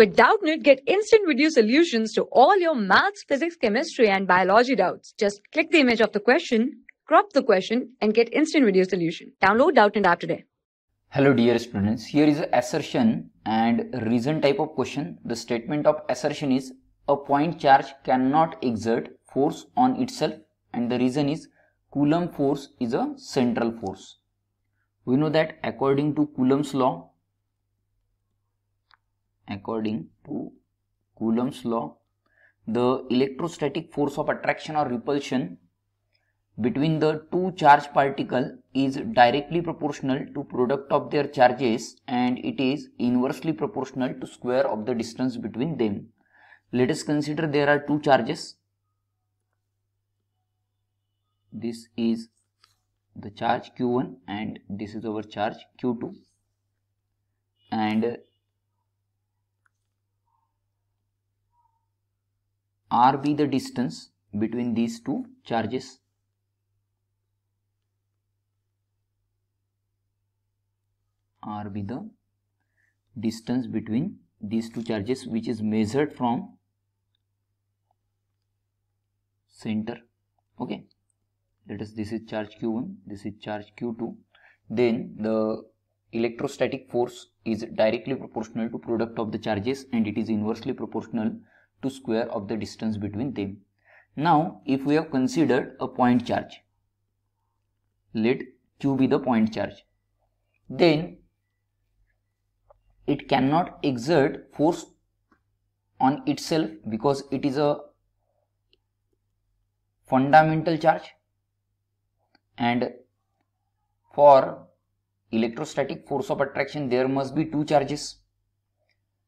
With Doubtnit, get instant video solutions to all your maths, physics, chemistry, and biology doubts. Just click the image of the question, crop the question, and get instant video solution. Download Doubtnit app today. Hello dear students, here is assertion and reason type of question. The statement of assertion is a point charge cannot exert force on itself and the reason is Coulomb force is a central force. We know that according to Coulomb's law, according to Coulomb's law the electrostatic force of attraction or repulsion between the two charged particle is directly proportional to product of their charges and it is inversely proportional to square of the distance between them. Let us consider there are two charges. This is the charge Q1 and this is our charge Q2 and r be the distance between these two charges. r be the distance between these two charges which is measured from center okay let us this is charge q1 this is charge q2 then the electrostatic force is directly proportional to product of the charges and it is inversely proportional to square of the distance between them. Now, if we have considered a point charge, let Q be the point charge, then it cannot exert force on itself because it is a fundamental charge and for electrostatic force of attraction there must be two charges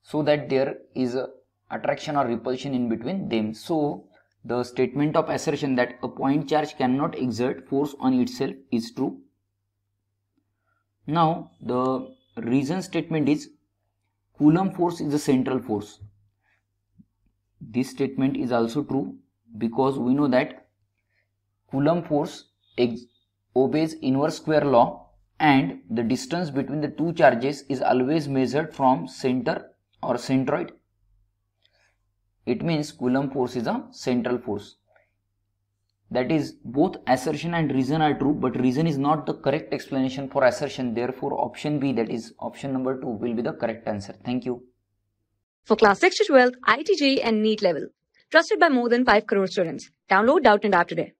so that there is a attraction or repulsion in between them. So, the statement of assertion that a point charge cannot exert force on itself is true. Now, the reason statement is Coulomb force is a central force. This statement is also true because we know that Coulomb force obeys inverse square law and the distance between the two charges is always measured from center or centroid it means Coulomb force is a central force. That is both assertion and reason are true but reason is not the correct explanation for assertion therefore option B that is option number 2 will be the correct answer. Thank you. For class 6 to 12, ITJ and NEET level. Trusted by more than 5 crore students. Download Doubt and App today.